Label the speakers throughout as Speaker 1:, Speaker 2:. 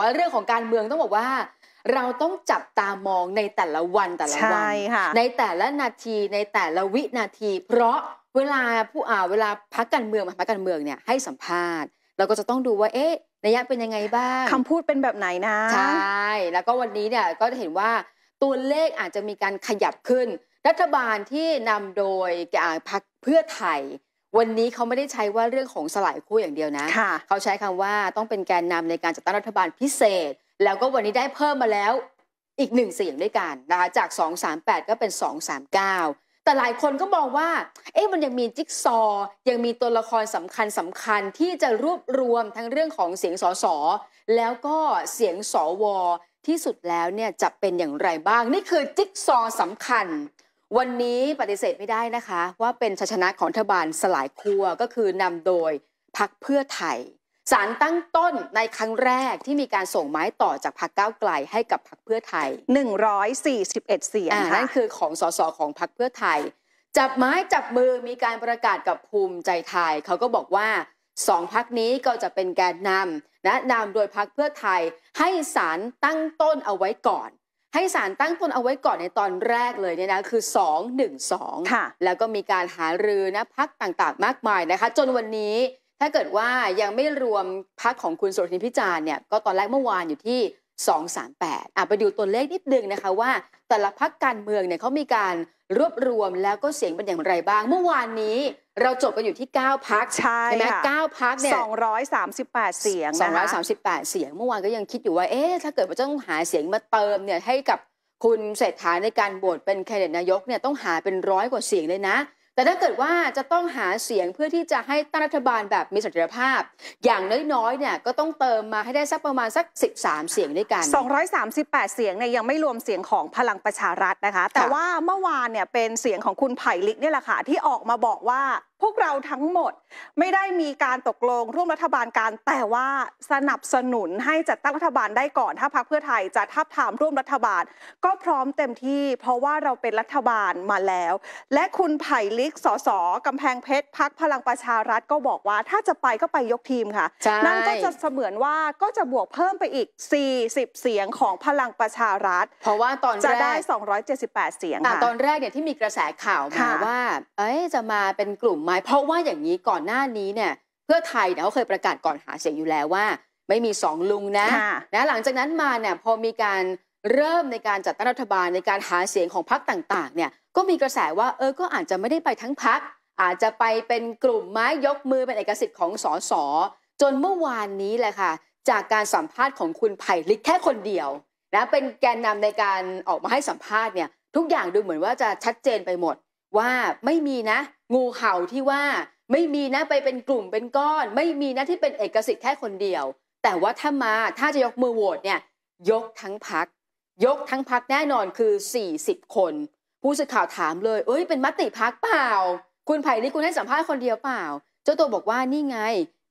Speaker 1: ว่าเรื่องของการเมืองต้องบอกว่า เราต้องจับตามองในแต่ละวันแต่ละวันในแต่ละนาทีในแต่ละวินาที เพราะเวลาผู้อ่าเวลาพักการเมืองมาพักการเมืองเนี่ยให้สัมภาษณ์ เราก็จะต้องดูว่าเอ๊ะนัยยะเป็นยังไงบ้างคำพูดเป็นแบบไหนนะใช่แล้วก็วันนี้เนี่ยก็เห็นว่าตัวเลขอาจจะมีการขยับขึ้น รัฐบาลที่นำโดยพักเพื่อไทยวันนี้เขาไม่ได้ใช้ว่าเรื่องของสลายคู่อย่างเดียวนะะเขาใช้คำว่าต้องเป็นแกนนำในการจัดตั้งรัฐบาลพิเศษ แล้วก็วันนี้ได้เพิ่มมาแล้วอีกหนึ่งเสียงด้วยกันนะคะจาก 238 ก็เป็น 239 แต่หลายคนก็บอกว่าเอ๊ะมันยังมีจิ๊กซอ ยังมีตัวละครสำคัญสำคัญที่จะรวบรวมทั้งเรื่องของเสียงสอสอแล้วก็เสียงสวที่สุดแล้วเนี่ยจะเป็นอย่างไรบ้าง นี่คือจิ๊กซอสำคัญวันนี้ปฏิเสธไม่ได้นะคะ ว่าเป็นชัยชนะของรัฐบาลสลายครัวก็คือนำโดยพักเพื่อไทยสารตั้งต้นในครั้งแรกที่มีการส่งไม้ต่อจากพรรคก้าวไกลให้กับพรรคเพื่อไทย 141เสียงนั่นคือของ สสของพรรคเพื่อไทย จับไม้จับมือมีการประกาศกับภูมิใจไทย เขาก็บอกว่าสองพักนี้ก็จะเป็นแกนนำนะนำโดยพรรคเพื่อไทย ให้สารตั้งต้นเอาไว้ก่อนให้สารตั้งต้นเอาไว้ก่อนในตอนแรกเลยเนี่ยนะคือ 2 1 2ค่ะแล้วก็มีการหารือนะพักต่างๆ มากมายนะคะ จนวันนี้ถ้าเกิดว่ายังไม่รวมพักของคุณสุรทินพิจารณ์เนี่ยก็ตอนแรกเมื่อวานอยู่ที่ 238อ่ะไปดูตัวเลขนิดนึงนะคะว่าแต่ละพักการเมืองเนี่ยเขามีการรวบรวมแล้วก็เสียงเป็นอย่างไรบ้างเมื่อวานนี้เราจบกันอยู่ที่ 9 พักใช่ไหมเก้าพักเนี่ย238 เสียง238 เสียง เมื่อวานก็ยังคิดอยู่ว่า เอ๊ะ ถ้าเกิดว่าต้องหาเสียงมาเติมเนี่ยให้กับคุณเศรษฐาในการโหวตเป็นแคนดิเดตนายกเนี่ยต้องหาเป็นร้อยกว่าเสียงเลยนะแต่ถ้าเกิดว่าจะต้องหาเสียงเพื่อที่จะให้ตั้งรัฐบาลแบบมีศักยภาพ อย่างน้อยๆเนี่ยก็ต้องเติมมาให้ได้สักประมาณสัก 13 เสียงด้วยกัน 238 เสียงเนี่ยยังไม่รวมเสียงขอ
Speaker 2: งพลังประชารัฐนะคะ แต่ว่าเมื่อวานเนี่ยเป็นเสียงของคุณไผ่ลิกนี่แหละค่ะที่ออกมาบอกว่าพวกเราทั้งหมดไม่ได้มีการตกลงร่วมรัฐบาลการแต่ว่าสนับสนุนให้จัดตั้งรัฐบาลได้ก่อนถ้าพรรคเพื่อไทยจะทับทามร่วมรัฐบาล ก็พร้อมเต็มที่เพราะว่าเราเป็นรัฐบาลมาแล้ว และคุณไผ่ลิกสสกำแพงเพชรพักพลังประชารัฐ ก็บอกว่าถ้าจะไปก็ไปยกทีมค่ะ นั่นก็จะเสมือนว่าก็จะบวกเพิ่มไปอีก 40 เสียงของพลังประชารัฐ เพราะว่าตอนจะได้
Speaker 1: 278เสียงค่ะตอนแรกเนี่ยที่มีกระแสข่าวมาว่าเอ้ยจะมาเป็นกลุ่มมาเพราะว่าอย่างนี้ก่อนหน้านี้เนี่ยเพื่อไทยเนี่ยเขาเคยประกาศก่อนหาเสียงอยู่แล้วว่า ไม่มีสองลุงนะนะหลังจากนั้นมาเนี่ยพอมีการเริ่มในการจัดตั้งรัฐบาลในการหาเสียงของพรรคต่างๆเนี่ยก็มีกระแสว่าเออก็อาจจะไม่ได้ไปทั้งพรรคอาจจะไปเป็นกลุ่มไม้ยกมือเป็นเอกสิทธิ์ของสสจนเมื่อวานนี้แหละค่ะจากการสัมภาษณ์ของคุณไผ่ลิกแค่คนเดียวนะเป็นแกนนำในการออกมาให้สัมภาษณ์เนี่ยทุกอย่างดูเหมือนว่าจะชัดเจนไปหมดว่าไม่มีนะ งูเห่าที่ว่า ไม่มีนะไปเป็นกลุ่มเป็นก้อน ไม่มีนะที่เป็นเอกสิทธิ์แค่คนเดียว แต่ว่าถ้ามาถ้าจะยกมือโหวตเนี่ย ยกทั้งพักยกทั้งพักแน่นอนคือ 40 คน ผู้สื่อข่าวถามเลย เอ้ยเป็นมติพักเปล่า คุณไผ่นี่คุณให้สัมภาษณ์คนเดียวเปล่า เจ้าตัวบอกว่านี่ไง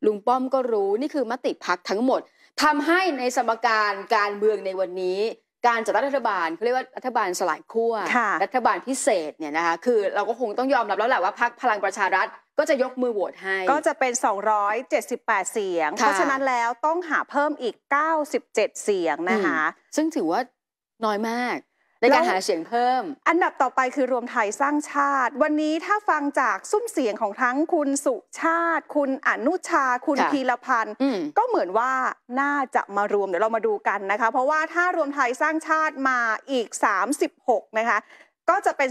Speaker 1: ลุงป้อมก็รู้นี่คือมติพักทั้งหมด ทำให้ในสมการการเมืองในวันนี้การจัดตัรัฐบาลเขาเรียกว่า รัฐบาลสลายขั้ว รัฐบาลพิเศษเนี่ยนะคะ คือเราก็คงต้องยอมรับแล้วแหละว่าพักพลังประชารัฐก็จะยกมือโหวตให้ ก็จะเป็น 278 เสียง เพราะฉะนั้น
Speaker 2: แล้วต้องหาเพิ่มอีก 97 เสียงนะคะซึ่งถือว่าน้อยมากในการหาเสียงเพิ่ม อันดับต่อไปคือรวมไทยสร้างชาติ วันนี้ถ้าฟังจากซุ้มเสียงของทั้งคุณสุชาติ คุณอนุชา คุณพีรพันธ์ ก็เหมือนว่าน่าจะมารวม เดี๋ยวเรามาดูกันนะคะ เพราะว่าถ้ารวมไทยสร้างชาติมาอีก 36 นะคะก็จะเป็น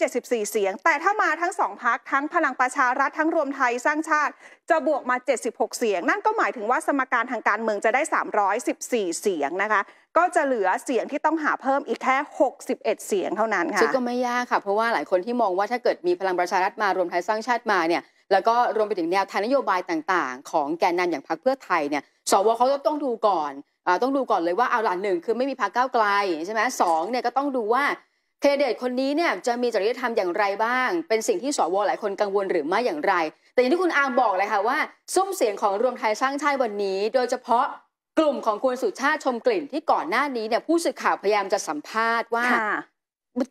Speaker 2: 274 เสียง แต่ถ้ามาทั้งสองพักทั้งพลังประชารัฐทั้งรวมไทยสร้างชาติจะบวกมา 76 เสียง นั่นก็หมายถึงว่าสมการทางการเมืองจะได้ 314 เสียงนะคะ ก็จะเหลือเสียงที่ต้องหาเพิ่มอีกแค่
Speaker 1: 61 เสียงเท่านั้นค่ะซึ่งก็ไม่ยากค่ะ เพราะว่าหลายคนที่มองว่าถ้าเกิดมีพลังประชารัฐมารวมไทยสร้างชาติมาเนี่ย แล้วก็รวมไปถึงแนวทางนโยบายต่าง ๆ ของแกนนำอย่างพรรคเพื่อไทยเนี่ย สวเขาต้องดูก่อนอต้องดูก่อนเลยว่าเอาหลักหนึ่งคือไม่มีพรรคก้าวไกลใช่ไหมสองเนี่ยก็ต้องดูว่าคนดิเดตคนนี้เนี่ยจะมีจริยธรรมอย่างไรบ้าง เป็นสิ่งที่สวหลายคนกังวลหรือไม่อย่างไร แต่อย่างที่คุณอางบอกเลยค่ะว่า ซุ้มเสียงของรวมไทยสร้างชาติวันนี้ โดยเฉพาะกลุ่มของคุณสุชาติชมกลิ่น ที่ก่อนหน้านี้เนี่ยผู้สื่อข่าวพยายามจะสัมภาษณ์ว่า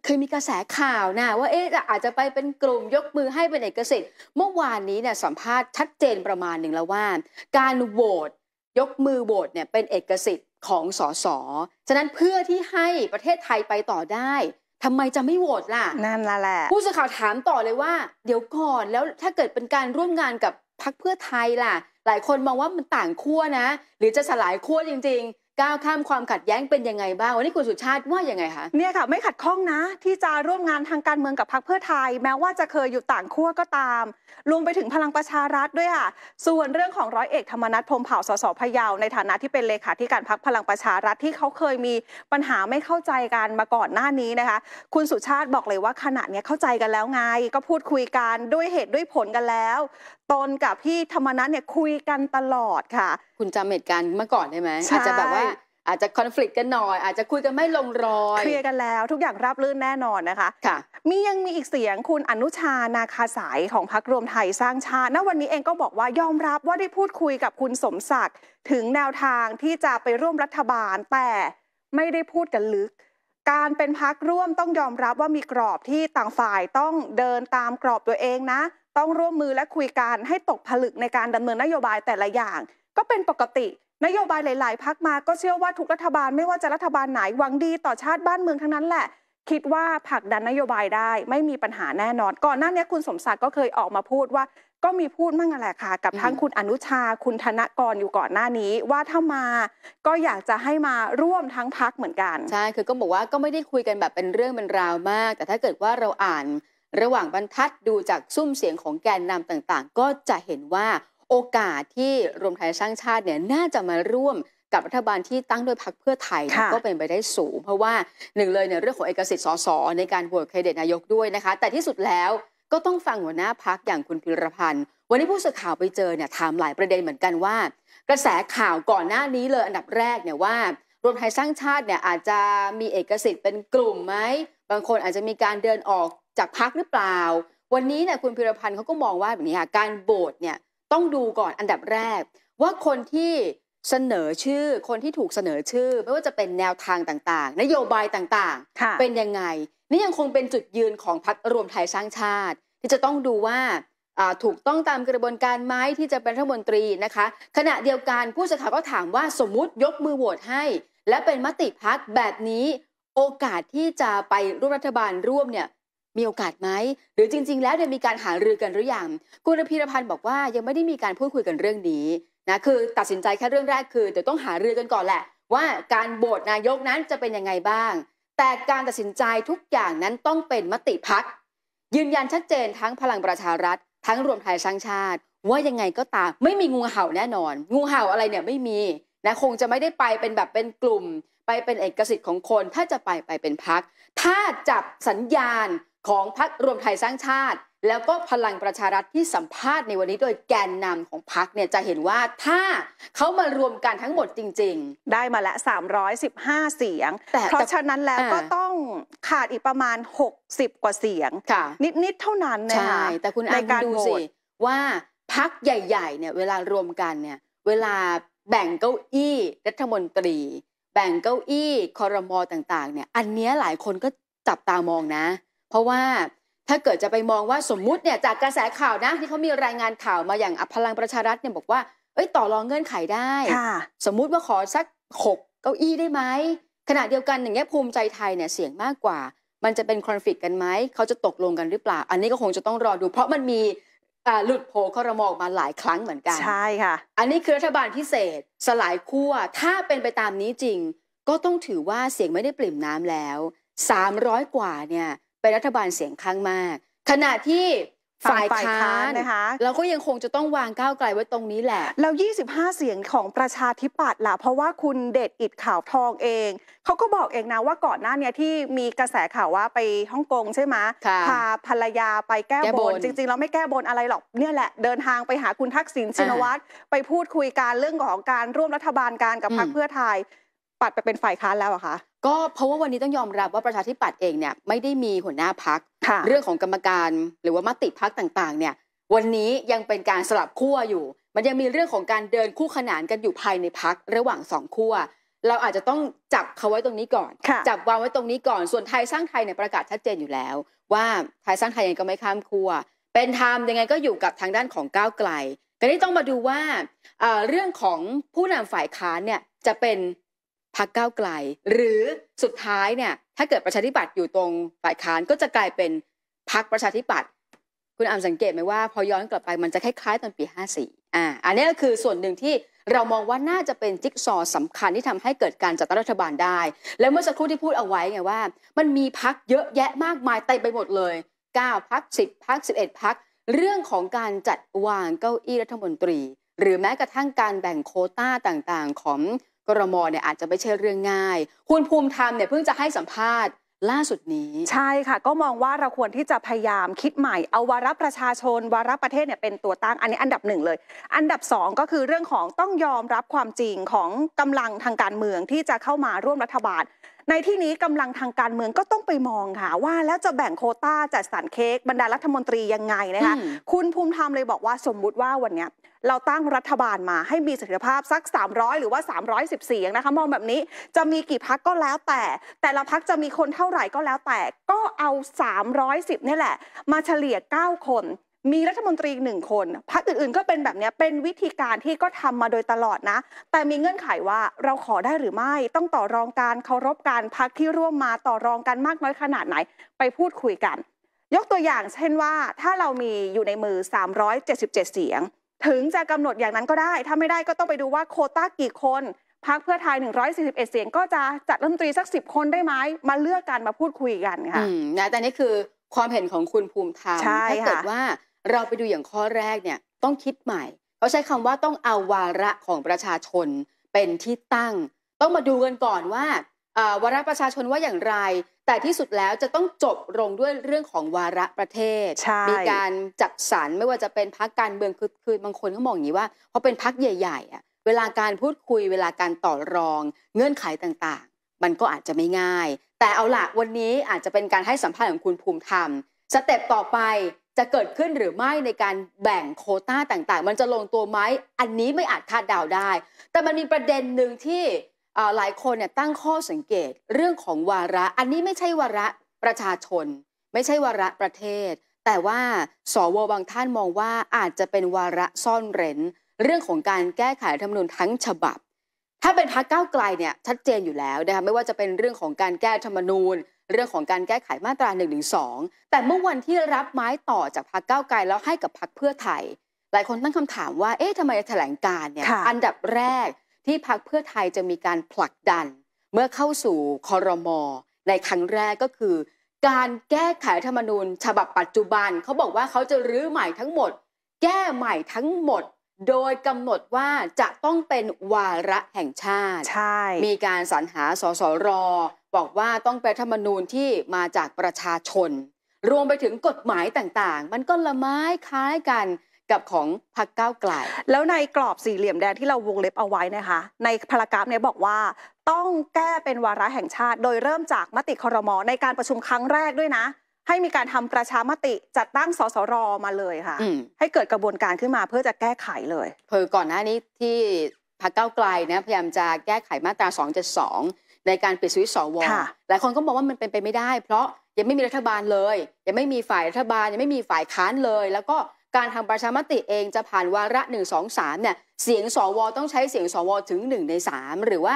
Speaker 1: เคยมีกระแสข่าวนะ ว่าเอ๊ะอาจจะไปเป็นกลุ่มยกมือให้เป็นเอกสิทธิ์ เมื่อวานนี้เนี่ยสัมภาษณ์ชัดเจนประมาณหนึ่งแล้วว่าการโหวตยกมือโหวตเนี่ยเป็นเอกสิทธิ์ของสส ฉะนั้นเพื่อที่ให้ประเทศไทยไปต่อได้ทำไมจะไม่โหวตล่ะ นั่นละแหละผู้สื่อข่าวถามต่อเลยว่า เดี๋ยวก่อนแล้วถ้าเกิดเป็นการร่วมงานกับพักเพื่อไทยล่ะ หลายคนมองว่ามันต่างขั้วนะ หรือจะสลายขั้วจริงก้าวข้ามความขัดแย้งเป็นยังไงบ้างวันนี้คุณสุชาติว่ายังไงคะเนี่ยค
Speaker 2: ่ะไม่ขัดข้องนะที่จะร่วมงานทางการเมืองกับพรรคเพื่อไทย แม้ว่าจะเคยอยู่ต่างขั้วก็ตาม รวมไปถึงพลังประชารัฐด้วยค่ะส่วนเรื่องของร้อยเอกธรรมนัฐพรมเผ่าสสพยาวในฐานะที่เป็นเลขาธิการพรรคพลังประชารัฐที่เขาเคยมีปัญหาไม่เข้าใจกันมาก่อนหน้านี้นะคะคุณสุชาติบอกเลยว่าขณะนี้เข้าใจกันแล้วไง ก็พูดคุยกันด้วยเหตุด้วย
Speaker 1: ผลกันแล้วตนกับพี่ธรรมนัฐเนี่ยคุยกันตลอดค่ะ คุณจำเหตุการณ์เมื่อก่อนได้ไหมอาจจะแบบว่าอาจจะคอน FLICT กันหน่อย อาจจะคุยกันไม่ลงรอยเคลียร์กันแล้
Speaker 2: ว ทุกอย่างราบรื่นแน่นอนนะคะค่ะ มียังมีอีกเสียงคุณอนุชานาคาสายของพักรวมไทยสร้างชาติณวันนี้เองก็บอกว่ายอมรับว่าได้พูดคุยกับคุณสมศักดิ์ถึงแนวทางที่จะไปร่วมรัฐบาล แต่ไม่ได้พูดกันลึก การเป็นพักร่วมต้องยอมรับว่ามีกรอบที่ต่างฝ่ายต้องเดินตามกรอบตัวเองนะต้องร่วมมือและคุยกันให้ตกผลึกในการดำเนินนโยบายแต่ละอย่าง ก็เป็นปกตินโยบายหลาย ๆพักมาก็เชื่อว่าทุกรัฐบาลไม่ว่าจะรัฐบาลไหนหวังดีต่อชาติบ้านเมืองทั้งนั้นแหละ คิดว่าผลักดันนโยบายได้ ไม่มีปัญหาแน่นอน ก่อนหน้านี้คุณสมศักดิ์ก็เคยออกมาพูดว่า ก็มีพูดมั่งแหละค่ะกับทั้งคุณอนุชาคุณธนกรอยู่ก่อนหน้านี้ว่า
Speaker 1: ถ้ามา ก็อยากจะให้มาร่วมทั้งพักเหมือนกัน ใช่คือก็บอกว่าก็ไม่ได้คุยกันแบบเป็นเรื่องเป็นราวมาก แต่ถ้าเกิดว่าเราอ่านระหว่างบรรทัดดูจากซุ้มเสียงของแกนนำต่างๆ ก็จะเห็นว่าโอกาสที่รวมไทยสร้างชาติเนี่ยน่าจะมาร่วมกับรัฐบาลที่ตั้งโดยพรรคเพื่อไทยก็เป็นไปได้สูง เพราะว่าหนึ่งเลยเนี่ยเรื่องของเอกสิทธิ์สสในการโหวตเครดิตนายกด้วยนะคะ แต่ที่สุดแล้วก็ต้องฟังหัวหน้าพักอย่างคุณพิรพันธ์วันนี้ผู้สื่อข่าวไปเจอเนี่ยถามหลายประเด็นเหมือนกันว่า กระแสข่าวก่อนหน้านี้เลยอันดับแรกเนี่ยว่า รวมไทยสร้างชาติเนี่ยอาจจะมีเอกสิทธิ์เป็นกลุ่มไหมบางคนอาจจะมีการเดินออกจากพักหรือเปล่า วันนี้เนี่ยคุณพิรพันธ์เขาก็มองว่าแบบนี้ค่ะ การโหวตเนี่ยต้องดูก่อนอันดับแรก ว่าคนที่เสนอชื่อคนที่ถูกเสนอชื่อ ไม่ว่าจะเป็นแนวทางต่าง ๆ นโยบายต่างๆเป็นยังไงนี่ยังคงเป็นจุดยืนของพักรวมไทยสร้างชาติ ที่จะต้องดูว่าถูกต้องตามกระบวนการไหมที่จะเป็นรัฐมนตรีนะคะขณะเดียวกันผู้สื่อข่าวก็ถามว่าสมมุติยกมือโหวตให้ และเป็นมติพักแบบนี้โอกาสที่จะไปร่วมรัฐบาลร่วมเนี่ยมีโอกาสไหมหรือจริง ๆ แล้วเนี่ยมีการหารือกันหรือยังคุณพีรพันธ์บอกว่ายังไม่ได้มีการพูดคุยกันเรื่องนี้นะคือตัดสินใจแค่เรื่องแรกคือเดี๋ยวต้องหารือกันก่อนแหละ ว่าการโบสนายกนั้นจะเป็นยังไงบ้าง แต่การตัดสินใจทุกอย่างนั้นต้องเป็นมติพักยืนยันชัดเจนทั้งพลังประชารัฐทั้งรวมไทยสร้างชาติ ว่ายังไงก็ตาม ไม่มีงูเห่าแน่นอน งูเห่าอะไรเนี่ยไม่มีนะคงจะไม่ได้ไปเป็นแบบเป็นกลุ่ม ไปเป็นเอกสิทธิ์ของคน ถ้าจะไปไปเป็นพักถ้าจับสัญญาณของพรรครวมไทยสร้างชาติ แล้วก็พลังประชารัฐที่สัมภาษณ์ในวันนี้ โดยแกนนำของพรรคเนี่ย จะเห็นว่าถ้าเขามารวมกันทั้งหมดจริงๆ ได้มาละ 315 เสียงเพราะฉะนั้นแล้วก็ต้องขาดอีกประมาณ 60 กว่าเสียง นิดๆเท่านั้นนะช่แต่คุณอ่านดูสิ ว่าพักใหญ่ๆ เนี่ยเวลารวมกันเนี่ย เวลาแบ่งเก้าอี้รัฐมนตรี แบ่งเก้าอี้คอรมอต่างๆเนี่ยอันเนี้ยหลายคนก็จับตามองนะเพราะว่าถ้าเกิดจะไปมองว่าสมมุติเนี่ยจากกระแสข่าวนะที่เขามีรายงานข่าวมาอย่างพลังประชารัฐเนี่ยบอกว่าเอ้ยต่อรองเงื่อนไขได้ สมมุติว่าขอสักหกเก้าอี้ได้ไหมขณะเดียวกันอย่างเงี้ยภูมิใจไทย เนี่ย เสียงมากกว่า มันจะเป็นคอนฟ lict กันไหม เขาจะตกลงกันหรือเปล่า อันนี้ก็คงจะต้องรอดูเพราะมันมีหลุดโผคอรมออกมาหลายครั้งเหมือนกันใช่ค่ะ อันนี้คือรัฐบาลพิเศษสลายขั้วถ้าเป็นไปตามนี้จริงก็ต้องถือว่าเสียงไม่ได้ปริ่มน้ำแล้ว 300 กว่าเนี่ยป็นรัฐบาลเสียงข้างมาก ขณะที่ฝ่ายค้านนะคะ เราก็ยังคงจะต้องวางก้าวไกลไว้ตรงนี้แหละ
Speaker 2: แล้ว 25 เสียงของประชาธิปัตย์ล่ะเพราะว่าคุณเดชอิดข่าวทองเอง เขาก็บอกเองนะว่าก่อนหน้านี้ที่มีกระแสข่าวว่าไปฮ่องกงใช่ไหมพาภรรยาไปแก้บน จริงๆเราไม่แก้บนอะไรหรอกเนี่ยแหละเดินทางไปหาคุณทักษิณชินวัตรไปพูดคุยการเรื่องของการร่วมรัฐบ
Speaker 1: าลการกับพรรคเพื่อไทย ปัดไปเป็นฝ่ายค้านแล้วอะคะก็เพราะว่าวันนี้ต้องยอมรับว่าประชาธิปัตย์เองเนี่ยไม่ได้มีหัวหน้าพักเรื่องของกรรมการหรือว่ามติพักต่างๆ เนี่ยวันนี้ยังเป็นการสลับขั้วอยู่ มันยังมีเรื่องของการเดินคู่ขนานกันอยู่ภายในพักระหว่างสองขั้ว เราอาจจะต้องจับเขาไว้ตรงนี้ก่อน จับวางไว้ตรงนี้ก่อน ส่วนไทยสร้างไทยเนี่ยประกาศชัดเจนอยู่แล้ว ว่าไทยสร้างไทยยังก็ไม่ข้ามขั้วเป็นธรรมยังไงก็อยู่กับทางด้านของก้าวไกลกรนี้ต้องมาดูว่าเรื่องของผู้นำฝ่ายค้านเนี่ยจะเป็นพักเก้าไกลหรือสุดท้ายเนี่ยถ้าเกิดประชาธิปัตย์อยู่ตรงฝ่ายค้านก็จะกลายเป็นพักประชาธิปัตย์คุณอามสังเกตไหมว่าพอย้อนกลับไปมันจะคล้ายๆ ตอนปี 54อ่าอันนี้ก็คือส่วนหนึ่งที่เรามองว่าน่าจะเป็นจิ๊กซอสำคัญที่ทำให้เกิดการจัดตั้งรัฐบาลได้ แล้วเมื่อสักครู่ที่พูดเอาไว้ไงว่า มันมีพักเยอะแยะมากมายเต็มไปหมดเลย 9พัก10พัก11พักเรื่องของการจัดวางเก้าอี้รัฐมนตรี หรือแม้กระทั่งการแบ่งโคต้าต่างๆ ของกรมเนี่ยอาจจะไม่ใช่เรื่องง่าย คุณภูมิธรรมเนี่ยเพิ่งจะให้สัมภาษณ์ ล่าสุดนี้ ใช่ค่ะ ก็มองว่าเราควรที่จะพยายามคิดใหม่ เอาวาระประชาชน วาระ
Speaker 2: ประเทศเนี่ยเป็นตัวตั้ง อันนี้อันดับหนึ่งเลย อันดับ 2 ก็คือเรื่องของต้องยอมรับความจริงของกำลังทางการเมืองที่จะเข้ามาร่วมรัฐบาลในที่นี้กำลังทางการเมืองก็ต้องไปมองค่ะ ว่าแล้วจะแบ่งโคต้า จัดสรรเค้กบรรดารัฐมนตรียังไงนะคะ คุณภูมิธรรมเลยบอกว่าสมมุติว่าวันนี้ เราตั้งรัฐบาลมาให้มีเสถียรภาพสัก 300 หรือว่า 310 เสียงนะคะมองแบบนี้จะมีกี่พักก็แล้วแต่แต่ละพักจะมีคนเท่าไหร่ก็แล้วแต่ก็เอา 310 นี่แหละ มาเฉลี่ย9คนมีรัฐมนตรีหนึ่งคนพรรคอื่นๆก็เป็นแบบนี้เป็นวิธีการที่ก็ทำมาโดยตลอดนะ แต่มีเงื่อนไขว่าเราขอได้หรือไม่ ต้องต่อรองการเคารพการพรรคที่ร่วมมาต่อรองกันมากน้อยขนาดไหน ไปพูดคุยกัน ยกตัวอย่างเช่นว่าถ้าเรามีอยู่ในมือ 377 เสียง ถึงจะกำหนดอย่างนั้นก็ได้ถ้าไม่ได้ก็ต้องไปดูว่าโคต้ากี่คนพักเพื่อไทย141เสียง ก็จะจัดรัฐมนตรีสัก10คนได้ไหมมาเลือกกันมาพูดค
Speaker 1: ุยกันค่ะอืมนะแต่นี่คือความเห็นของคุณภูมิธรรมถ้าเกิดว่าเราไปดูอย่างข้อแรกเนี่ยต้องคิดใหม่เขาใช้คำว่าต้องเอาวาระของประชาชนเป็นที่ตั้ง ต้องมาดูกันก่อนว่าวาระประชาชนว่าอย่างไร แต่ที่สุดแล้วจะต้องจบลงด้วยเรื่องของวาระประเทศ มีการจัดสรรไม่ว่าจะเป็นพักการเมืองคือคือบางคนเขามองอย่างนี้ว่าเพอาเป็นพักใหญ่ๆอ่ะเวลาการพูดคุยเวลาการต่อรอง เงื่อนไขต่างๆ มันก็อาจจะไม่ง่าย แต่เอาละวันนี้อาจจะเป็นการให้สัมภาษณ์ของคุณภูมิธรรมสเต็ปต่อไปจะเกิดขึ้นหรือไม่ในการแบ่งโคต้าต่างๆ มันจะลงตัวไหมอันนี้ไม่อาจคาดเดาได้ แต่มันมีประเด็นหนึ่งที่หลายคนเนี่ยตั้งข้อสังเกตเรื่องของวาระ อันนี้ไม่ใช่วาระประชาชน ไม่ใช่วาระประเทศ แต่ว่าสวบางท่านมองว่าอาจจะเป็นวาระซ่อนเร้นเรื่องของการแก้ไขธรรมนูญทั้งฉบับ ถ้าเป็นพรรคก้าวไกลเนี่ยชัดเจนอยู่แล้วนะคะไม่ว่าจะเป็นเรื่องของการแก้ธรรมนูญเรื่องของการแก้ไขมาตรา1นึแต่เมื่อวันที่รับไม้ต่อจากพรรคก้าวไกลแล้วให้กับพรรคเพื่อไทย หลายคนตั้งคำถามว่าเอ๊ะทำไมแถลงการเนี่ยอันดับแรกที่พรรคเพื่อไทยจะมีการผลักดัน เมื่อเข้าสู่คอรมอในครั้งแรกก็คือ การแก้ไขธรรมนูญ ฉบับปัจจุบัน เขาบอกว่าเขาจะรื้อใหม่ทั้งหมด แก้ใหม่ทั้งหมด โดยกำหนดว่าจะต้องเป็นวาระแห่งชาติ ใช่ มีการสรรหาสสรบอกว่าต้องเป็นธรรมนูญที่มาจากประชาชน รวมไปถึงกฎหมายต่างๆ มันก็ละไม้คล้ายกันกับของพรรคก้าวไกล แล้วในกรอบสี่เหลี่ยมแดงที่เราวงเล็บเอาไว้นะคะ ใน
Speaker 2: พารากราฟเนี่ยบอกว่าต้องแก้เป็นวาระแห่งชาติ โดยเริ่มจากมติคอรมอในการประชุมครั้งแรกด้วยนะ ให้มีการทำประชามติจัดตั้งสสรมาเลยค่ะ
Speaker 1: ให้เกิดกระบวนการขึ้นมาเพื่อจะแก้ไขเลยเพอก่อนหน้านี้ที่พรรคก้าไกลนะพยายามจะแก้ไขมาตรา 272ในการเปลี่ยนสวิตสวหลายคนก็บอกว่ามันเป็นไปไม่ได้ เพราะยังไม่มีรัฐบาลเลย ยังไม่มีฝ่ายรัฐบาลยังไม่มีฝ่ายค้านเลย แล้วก็การทาประชามติเองจะผ่านวาระ1ามเนี่ยเสียงสวต้องใช้เสียงสวถึง 1 ใน3หรือว่า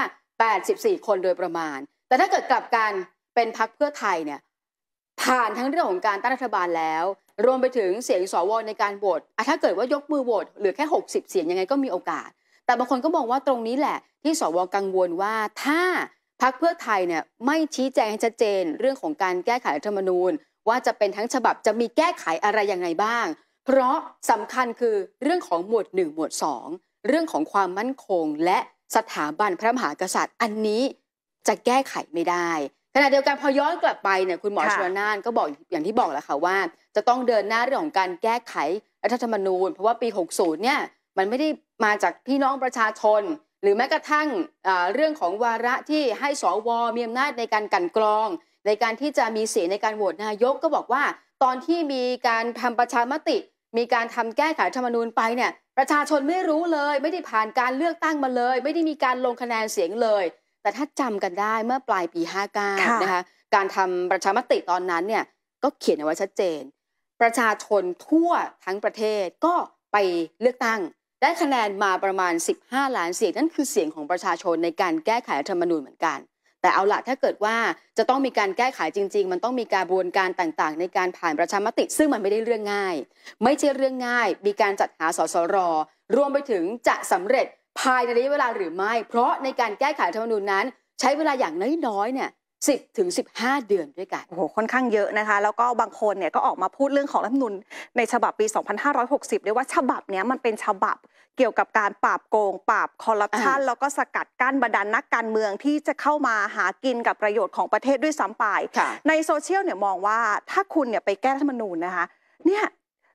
Speaker 1: 84 คนโดยประมาณ แต่ถ้าเกิดกลับกันเป็นพักเพื่อไทยเนี่ยผ่านทั้งเรื่องของการตั้งรัฐบาลแล้ว รวมไปถึงเสียงสวในการโหวตถ้าเกิดว่ายกมือโหวตหรือแค่ 60 เสียงยังไงก็มีโอกาส แต่บางคนก็มองว่าตรงนี้แหละ ที่สวกังวลว่าถ้าพักเพื่อไทยเนี่ยไม่ชี้แจงให้ชัดเจนเรื่องของการแก้ไขรัฐธรรมนูญ ว่าจะเป็นทั้งฉบับจะมีแก้ไขอะไรยังไงบ้าง เพราะสำคัญคือเรื่องของหมวด1หมวด2เรื่องของความมั่นคงและสถาบันพระมหากษัตริย์อันนี้จะแก้ไขไม่ได้ขณะเดียวกันพอย้อนกลับไปเนี่ยคุณหมอชวนานก็บอกอย่างที่บอกแล้วค่ะว่า จะต้องเดินหน้าเรื่องของการแก้ไขรัฐธรรมนูญเพราะว่าปี60เนี่ยมันไม่ได้มาจากพี่น้องประชาชนหรือแม้กระทั่งเรื่องของวาระที่ให้สวมีอำนาจในการกันกรอง ในการที่จะมีเสียงในการโหวตนายกก็บอกว่าตอนที่มีการทำประชามติ มีการทำแก้ไขธรรมนูญไปเนี่ยประชาชนไม่รู้เลย ไม่ได้ผ่านการเลือกตั้งมาเลย ไม่ได้มีการลงคะแนนเสียงเลย แต่ถ้าจำกันได้เมื่อปลายปี59นะคะการทำประชามติตอนนั้นเนี่ยก็เขียนเอาไว้ชัดเจน ประชาชนทั่วทั้งประเทศก็ไปเลือกตั้งได้คะแนนมาประมาณ 15 ล้าน เสียงนั่นคือเสียงของประชาชนในการแก้ไขรัฐธรรมนูญเหมือนกัน แต่เอาละถ้าเกิดว่าจะต้องมีการแก้ไขจริง ๆ มันต้องมีการบวนการต่างๆ ในการผ่านประชามติซึ่งมันไม่ได้เรื่องง่าย ไม่ใช่เรื่องง่าย มีการจัดหาสสรรวมไปถึงจะสำเร็จภายในระยะเวลาหรือไม่ เพราะในการแก้ไขรัฐธรรมนูญนั้น ใช้เวลาอย่างน้อยๆเนี่ยสิบถึงสิบห้าเดือนด้วยกัน
Speaker 2: โอ้โหค่อนข้างเยอะนะคะ แล้วก็บางคนเนี่ยก็ออกมาพูดเรื่องของรัฐมนุนในฉบับปี 2560ด้วยว่าฉบับเนี้ยมันเป็นฉบับเกี่ยวกับการปราบโกง ปราบคอร์รัปชันแล้วก็สกัดกั้นบรรดานนักการเมืองที่จะเข้ามาหากินกับประโยชน์ของประเทศด้วยซ้ำไปในโซเชียลเนี่ยมองว่าถ้าคุณเนี่ยไปแก้รัฐมนูญนะคะเนี่ย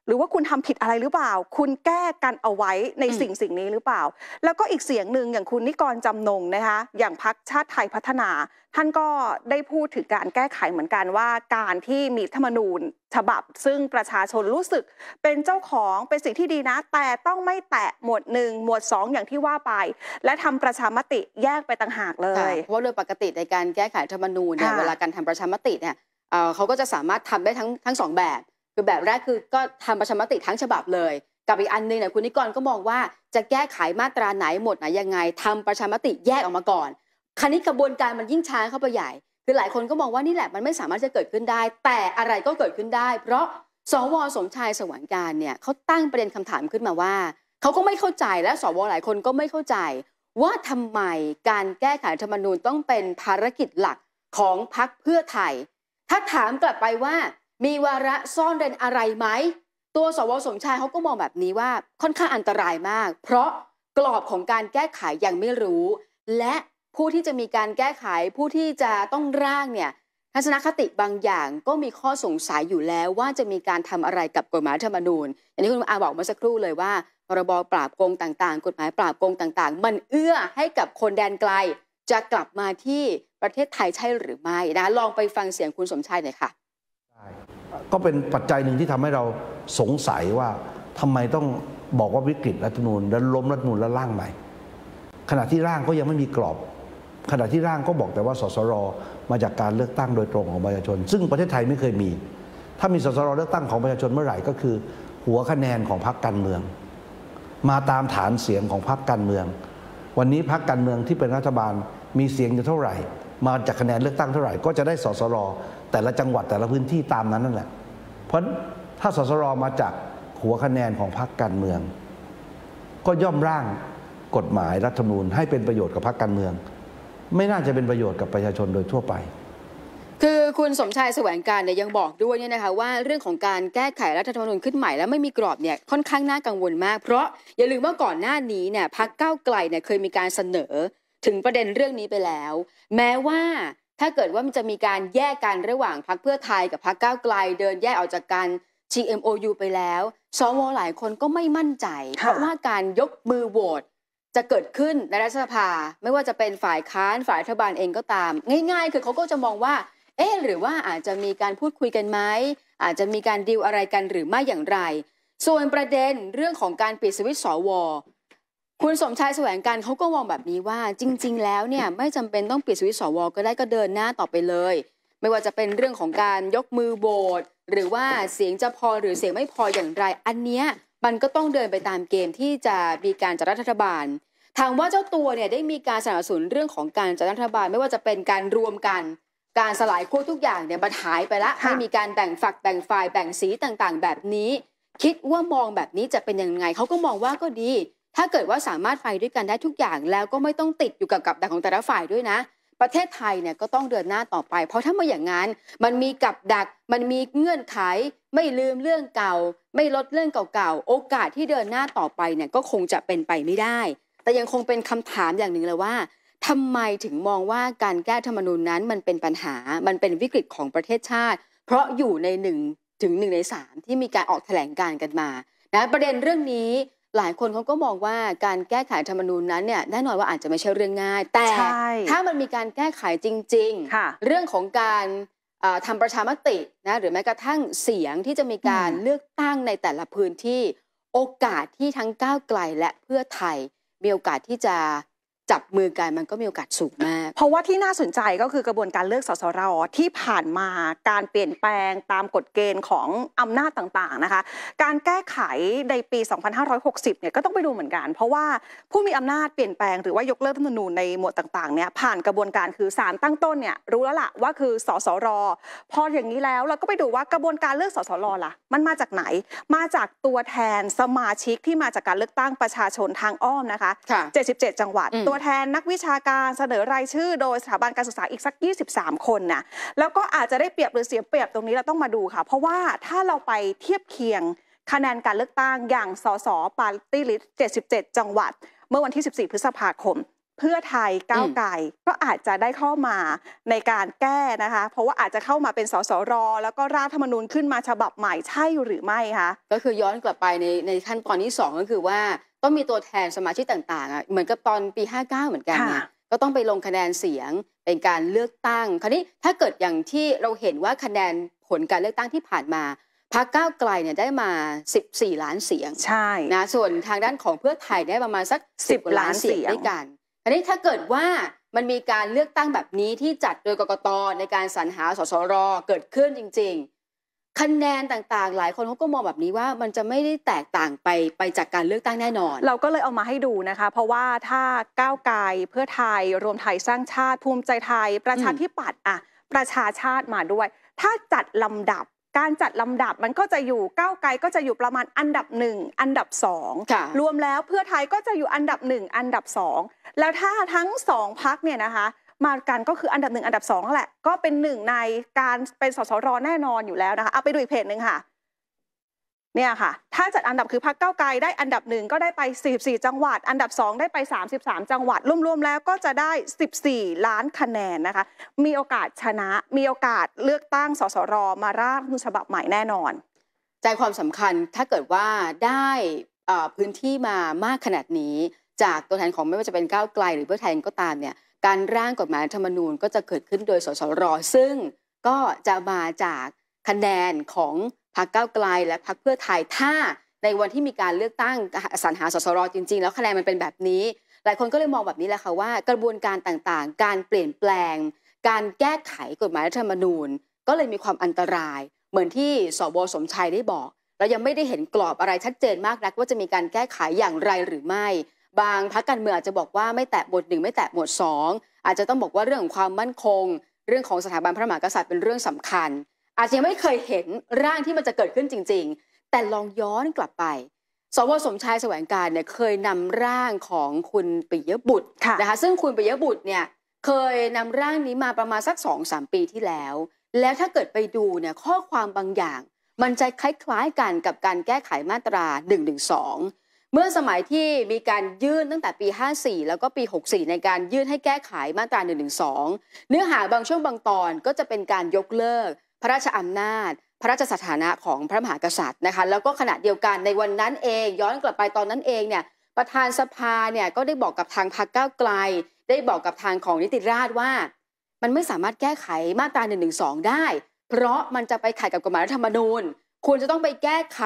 Speaker 2: หรือว่าคุณทำผิดอะไรหรือเปล่า คุณแก้กันเอาไว้ในสิ่งสิ่งนี้หรือเปล่า แล้วก็อีกเสียงหนึ่งอย่างคุณนิกรจำนงนะคะ อย่างพักชาติไทยพัฒนา ท่านก็ได้พูดถึงการแก้ไขเหมือนกันว่า การที่มีธรรมนูญฉบับ ซึ่งประชาชนรู้สึกเป็นเจ้าของเป็นสิ่งที่ดีนะ แต่ต้องไม่แตะหมวดหนึ่งหมวด 2 อย่างที่ว่าไป และทำประชามต
Speaker 1: ิแยกไปต่างหากเลยเพราะโดยปกติในการแก้ไขธรรมนูญเนี่ย เวลาการทำประชามติเนี่ยเขาก็จะสามารถทำได้ทั้งทั้งสองแบบคือแบบแรกคือก็ทำประชามติทั้งฉบับเลยกับอีกอันนึงเนี่ยคุณนิกรก็มองว่าจะแก้ไขมาตราไหนหมดไหนยังไง ทำประชามติแยกออกมาก่อนคันนี้กระบวนการมันยิ่งช้าเข้าไปใหญ่ คือหลายคนก็มองว่านี่แหละมันไม่สามารถจะเกิดขึ้นได้ แต่อะไรก็เกิดขึ้นได้ เพราะสวสมชายสวรรค์การเนี่ยเขาตั้งประเด็นคำถามขึ้นมาว่าเขาก็ไม่เข้าใจและสวหลายคนก็ไม่เข้าใจ ว่าทำไมการแก้ไขธรรมนูญต้องเป็นภารกิจหลักของพรรคเพื่อไทยถ้าถามกลับไปว่ามีวาระซ่อนเร้นอะไรไหมตัวสวสมชายเขาก็มองแบบนี้ว่าค่อนข้างอันตรายมาก เพราะกรอบของการแก้ไขยังไม่รู้ และผู้ที่จะมีการแก้ไขผู้ที่จะต้องร่างเนี่ยทัศนคติบางอย่างก็มีข้อสงสัยอยู่แล้วว่าจะมีการทำอะไรกับกฎหมายธรรมนูญอย่างที่คุณอาบอกเมื่อสักครู่เลยว่าพรบปราบโกงต่างๆ กฎหมายปราบโกงต่าง ๆ มันเอื้อให้กับคนแดนไกลจะกลับมาที่ประเทศไทยใช่หรือไม่นะลองไปฟังเสียงคุณสมชายหน่อยค่ะ
Speaker 2: ก็เป็นปัจจัยหนึ่งที่ทำให้เราสงสัยว่าทำไมต้องบอกว่าวิกฤตรัฐนูลแล้วล้มรัฐนูลแล้วร่างใหม่ ขณะที่ร่างก็ยังไม่มีกรอบ ขณะที่ร่างก็บอกแต่ว่าสสรมาจากการเลือกตั้งโดยตรงของประชาชน ซึ่งประเทศไทยไม่เคยมี ถ้ามีสสรเลือกตั้งของประชาชนเมื่อไหร่ ก็คือ หัวคะแนนของพรรคการเมือง มาตามฐานเสียงของพรรคการเมือง วันนี้พรรคการเมืองที่เป็นรัฐบาลมีเสียงอยู่เท่าไหร่ มาจากคะแนนเลือกตั้งเท่าไหร่ก็จะได้สสรแต่ละจังหวัดแต่ละพื้นที่ตามนั้นนั่นแหละ เพราะถ้าสสรมาจากหัวคะแนนของพรรคการเมือง ก็ย่อมร่างกฎหมายรัฐธรรมนูญให้เป็นประโยชน์กับพรรคการเมือง ไม่น่าจะเป็นประโยชน์กับประชาชนโดยทั่วไป
Speaker 1: คือคุณสมชายแสวงการเนี่ยยังบอกด้วยเนี่ยนะคะว่าเรื่องของการแก้ไขรัฐธรรมนูญขึ้นใหม่แล้วไม่มีกรอบเนี่ยค่อนข้างน่ากังวลมากเพราะอย่าลืมว่าก่อนหน้านี้เนี่ยพรรคก้าวไกลเนี่ยเคยมีการเสนอถึงประเด็นเรื่องนี้ไปแล้ว แม้ว่าถ้าเกิดว่ามันจะมีการแยกกัน ระหว่างพรรคเพื่อไทยกับพรรคก้าวไกล เดินแยกออกจากกัน GMOU ไปแล้วสวหลายคนก็ไม่มั่นใจเพราะว่าการยกมือโหวตจะเกิดขึ้นในรัฐสภา ไม่ว่าจะเป็นฝ่ายค้านฝ่ายรัฐบาลเองก็ตาม ง่าย ๆ คือเขาก็จะมองว่าเอ๊หรือว่าอาจจะมีการพูดคุยกันไหมอาจจะมีการดีลอะไรกันหรือไม่อย่างไร ส่วนประเด็นเรื่องของการปิดสวิตสวคุณสมชายแสวงการเขาก็มองแบบนี้ว่าจริง ๆ แล้วเนี่ยไม่จำเป็นต้องปิดสวิตสวก็ได้ก็เดินหน้าต่อไปเลย ไม่ว่าจะเป็นเรื่องของการยกมือโบวตหรือว่าเสียงจะพอหรือเสียงไม่พออย่างไรอันเนี้ยมันก็ต้องเดินไปตามเกมที่จะมีการจัดรัฐบาลทางว่าเจ้าตัวเนี่ยได้มีการสนับสนุนเรื่องของการจัดรัฐบาล ไม่ว่าจะเป็นการรวมกัน การสลายขั้วทุกอย่างเนี่ยมันหายไปละไม่มีการแบ่งฝักแบ่งฝ่ายแบ่งสีต่างๆ แบบนี้ คิดว่ามองแบบนี้จะเป็นยังไงเขาก็มองว่าก็ดีถ้าเกิดว่าสามารถไปด้วยกันได้ทุกอย่างแล้วก็ไม่ต้องติดอยู่กับกับดักของแต่ละฝ่ายด้วยนะ ประเทศไทยเนี่ยก็ต้องเดินหน้าต่อไป เพราะถ้าไม่อย่างนั้นมันมีกับดัก มันมีเงื่อนไข ไม่ลืมเรื่องเก่า ไม่ลดเรื่องเก่าๆโอกาสที่เดินหน้าต่อไปเนี่ยก็คงจะเป็นไปไม่ได้ แต่ยังคงเป็นคำถามอย่างหนึ่งเลยว่าทำไมถึงมองว่าการแก้ธรรมนูญนั้น มันเป็นปัญหามันเป็นวิกฤตของประเทศชาติ เพราะอยู่ในหนึ่งถึงหนึ่งในสามที่มีการออกแถลงการกันมานะประเด็นเรื่องนี้หลายคนเขาก็มองว่าการแก้ไขธรรมนูญนั้นเนี่ยแน่นอนว่าอาจจะไม่ใช่เรื่องง่าย แต่ถ้ามันมีการแก้ไขจริงๆ เรื่องของการทำประชามตินะหรือแม้กระทั่งเสียงที่จะมีการเลือกตั้งในแต่ละพื้นที่โอกาสที่ทั้งก้าวไกลและเพื่อไทยมีโอกาสที่จะจับมือกันมันก็มีโอกาสสูงมากเพราะว่าที่น่าสนใจก็คือกระบวนการเลือกสสร ที่ผ่านมา
Speaker 2: การเปลี่ยนแปลงตามกฎเกณฑ์ของ อำนาจต่างๆนะคะ การแก้ไขในปี 2560 เนี่ยก็ต้องไปดูเหมือนกัน เพราะว่าผู้มีอำนาจเปลี่ยนแปลงหรือว่ายกเลิกรัฐธรรมนูญในหมวดต่างๆเนี่ยผ่านกระบวนการคือศาลตั้งต้นเนี่ยรู้แล้วล่ะ ว่าคือสสรพออย่างนี้แล้วเราก็ไปดูว่ากระบวนการเลือกสสรล่ะ มันมาจากไหน มาจากตัวแทนสมาชิกที่มาจากการเลือกตั้งประชาชนทางอ้อมนะคะ 77 จังหวัด ตัวแทนนักวิชาการเสนอรายชื่อื่อโดยสถาบันการศึกษาอีกสัก 23คนนะ แล้วก็อาจจะได้เปรียบหรือเสียเปรียบตรงนี้เราต้องมาดูค่ะ เพราะว่าถ้าเราไปเทียบเคียงคะแนนการเลือกตั้งอย่างสส ปาร์ตี้ลิสต์77 จังหวัด เมื่อวันที่ 14พฤษภาคม เพื่อไทยก้าวไกลก็อาจจะได้เข้ามาในการแก้นะคะ เพราะว่าอาจจะเข้ามาเป็นสส
Speaker 1: รแล้วก็ร่างธรรมนูญขึ้นมาฉบับใหม่ใช่หรือไม่คะก็คือย้อนกลับไปในในขั้นตอนที่ 2 ก็คือว่าต้องมีตัวแทนสมาชิกต่างๆอ่ะเหมือนกับตอนปี59เหมือนกันเนี่ยก็ต้องไปลงคะแนนเสียงเป็นการเลือกตั้ง คราวนี้ถ้าเกิดอย่างที่เราเห็นว่าคะแนนผลการเลือกตั้งที่ผ่านมาพรรคก้าวไกลเนี่ยได้มา 14 ล้านเสียง ใช่นะส่วนทางด้านของเพื่อไทยได้ประมาณสัก 10 ล้านเสียงด้วยกันคราวนี้ถ้าเกิดว่ามันมีการเลือกตั้งแบบนี้ที่จัดโดยกกตในการสรรหาสสรเกิดขึ้นจริงคะแนนต่างๆ หลายคนเขาก็มองแบบนี้ว่ามันจะไม่ได้แตกต่างไปไปจากการเลือกตั้งแน่นอน เราก็เลยเอามาให้ดูนะคะ เพราะว่าถ้า
Speaker 2: ก้าวไกลเพื่อไทย รวมไทยสร้างชาติภูมิใจไทยประชาธิปัตย์อ่ะประชาชาติมาด้วย ถ้าจัดลำดับการจัดลำดับมันก็จะอยู่ก้าวไกลก็จะอยู่ประมาณอันดับหนึ่งอันดับสองรวมแล้วเพื่อไทยก็จะอยู่อันดับหนึ่งอันดับสองแล้วถ้าทั้งสองพักเนี่ยนะคะมากันก็คืออันดับหนึ่งอันดับสองแหละก็เป็นหนึ่งในการเป็นสสรแน่นอนอยู่แล้วนะคะเอาไปดูอีกเพจหนึ่งค่ะเนี่ยค่ะ ถ้าจัดอันดับคือพักเก้าไกลได้อันดับหนึ่งก็ได้ไป44จังหวัด อันดับ2ได้ไป33จังหวัดรวมๆแล้วก็จะได้14ล้านคะแนนนะคะ มีโอกาสชนะมีโอกาสเลือกตั้งส
Speaker 1: สรมาร่างฉบับใหม่แน่นอน ใจความสำคัญถ้าเกิดว่าได้พื้นที่มามากขนาดนี้จากตัวแทนของไม่ว่าจะเป็นก้าวไกลหรือเพื่อไทยก็ตามเนี่ยการร่างกฎหมายธรรมนูญ ก็จะเกิดขึ้นโดยสสรซึ่ง ก็จะมาจากคะแนนของพรรคก้าวไกล และพรรคเพื่อไทยถ้าในวันที่มีการเลือกตั้งสรรหาสสรจริงๆ แล้วคะแนนมันเป็นแบบนี้ หลายคนก็เลยมองแบบนี้แหละค่ะว่ากระบวนการต่างๆ การเปลี่ยนแปลง การแก้ไขกฎหมายธรรมนูญ ก็เลยมีความอันตราย เหมือนที่สบสมชัยได้บอกเรายังไม่ได้เห็นกรอบอะไรชัดเจนมากนัก ว่าจะมีการแก้ไขอย่างไรหรือไม่บางพักการเมืองอาจจะบอกว่าไม่แตะบทหนึ่งไม่แตะหมวดสองอาจจะต้องบอกว่าเรื่องของความมั่นคง เรื่องของสถาบันพระมหากษัตริย์เป็นเรื่องสำคัญ อาจจะยังไม่เคยเห็นร่างที่มันจะเกิดขึ้นจริงๆ แต่ลองย้อนกลับไป สวสมชายแสวงการเนี่ยเคยนำร่างของคุณปิยบุตรนะคะซึ่งคุณปิยบุตรเนี่ยเคยนำร่างนี้มาประมาณสักสองสามปีที่แล้ว แล้วถ้าเกิดไปดูเนี่ยข้อความบางอย่าง มันจะคล้ายๆกันกับการแก้ไขมาตรา1นึเมื่อสมัยที่มีการยื่นตั้งแต่ปี 54 แล้วก็ปี 64 ในการยื่นให้แก้ไขมาตรา 112 เนื้อหาบางช่วงบางตอนก็จะเป็นการยกเลิก พระราชอำนาจ พระราชสถานะของพระมหากษัตริย์นะคะแล้วก็ขณะเดียวกันในวันนั้นเอง ย้อนกลับไปตอนนั้นเองเนี่ยประธานสภาเนี่ยก็ได้บอกกับทางพรรคก้าวไกล ได้บอกกับทางของนิติราชว่า มันไม่สามารถแก้ไขมาตรา1นึได้ เพราะมันจะไปขัดกับกฎหมายรัฐธรรมนูญควรจะต้องไปแก้ไข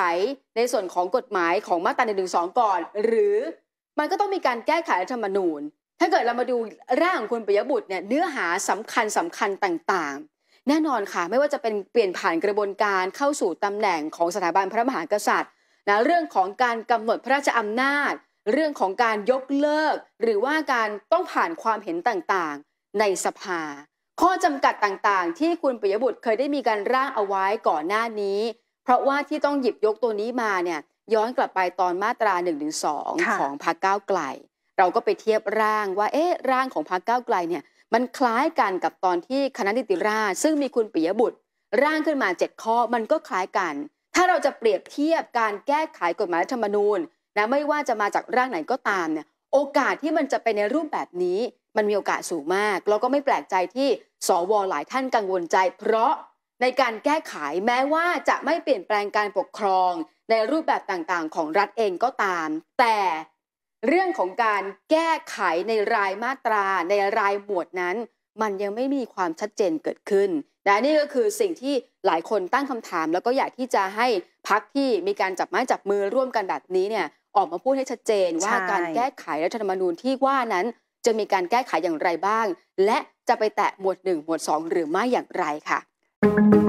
Speaker 1: ในส่วนของกฎหมายของมาตราหนึ่งงสอก่อน หรือมันก็ต้องมีการแก้ไขรัฐธรรมนูญ ถ้าเกิดเรามาดูร่างของคุณปิยบุตรเนี่ยเนื้อหาสำคัญสำคัญต่าง ๆ แน่นอนค่ะไม่ว่าจะเป็นเปลี่ยนผ่านกระบวนการเข้าสู่ตำแหน่งของสถาบันพระมหากษัตริย์นะ เรื่องของการกำหนดพระราชอำนาจ เรื่องของการยกเลิก หรือว่าการต้องผ่านความเห็นต่างๆ ในสภา ข้อจำกัดต่างๆ ที่คุณปิยบุตรเคยได้มีการร่างเอาไว้ก่อนหน้านี้เพราะว่าที่ต้องหยิบยกตัวนี้มาเนี่ยย้อนกลับไปตอนมาตรา1นึของพรรคก้าวไกลเราก็ไปเทียบร่างว่า เอ๊ะร่างของพรรคก้าวไกลเนี่ยมันคล้ายกันกับตอนที่คณะนิติราช ซึ่งมีคุณปิยบุตร ร่างขึ้นมา7ข้อมันก็คล้ายกัน ถ้าเราจะเปรียบเทียบการแก้ไขกฎหมายธรรมนูญนะไม่ว่าจะมาจากร่างไหนก็ตามเนี่ยโอกาสที่มันจะไปในรูปแบบนี้มันมีโอกาสสูงมาก เราก็ไม่แปลกใจที่สวหลายท่านกังวลใจ เพราะในการแก้ไขแม้ว่าจะไม่เปลี่ยนแปลงการปกครองในรูปแบบต่างๆ ของรัฐเองก็ตาม แต่เรื่องของการแก้ไขในรายมาตราในรายหมวดนั้นมันยังไม่มีความชัดเจนเกิดขึ้นนะนี่ก็คือสิ่งที่หลายคนตั้งคำถามแล้วก็อยากที่จะให้พักที่มีการจับไม้จับมือร่วมกันแบบนี้เนี่ยออกมาพูดให้ชัดเจนว่าการแก้ไขรัฐธรรมนูญที่ว่านั้นจะมีการแก้ไขอย่างไรบ้างและจะไปแตะหมวด1หมวด 2 หรือไม่อย่างไรค่ะ thank you